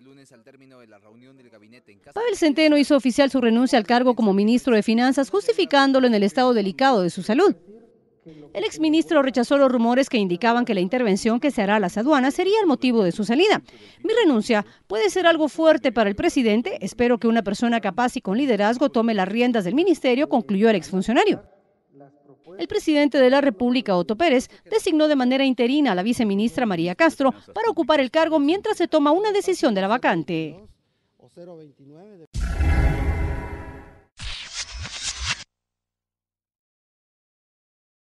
Este lunes al término de la reunión del gabinete en casa... Pavel Centeno hizo oficial su renuncia al cargo como ministro de Finanzas, justificándolo en el estado delicado de su salud. El exministro rechazó los rumores que indicaban que la intervención que se hará a las aduanas sería el motivo de su salida. Mi renuncia puede ser algo fuerte para el presidente. Espero que una persona capaz y con liderazgo tome las riendas del ministerio, concluyó el exfuncionario. El presidente de la República, Otto Pérez, designó de manera interina a la viceministra María Castro para ocupar el cargo mientras se toma una decisión de la vacante.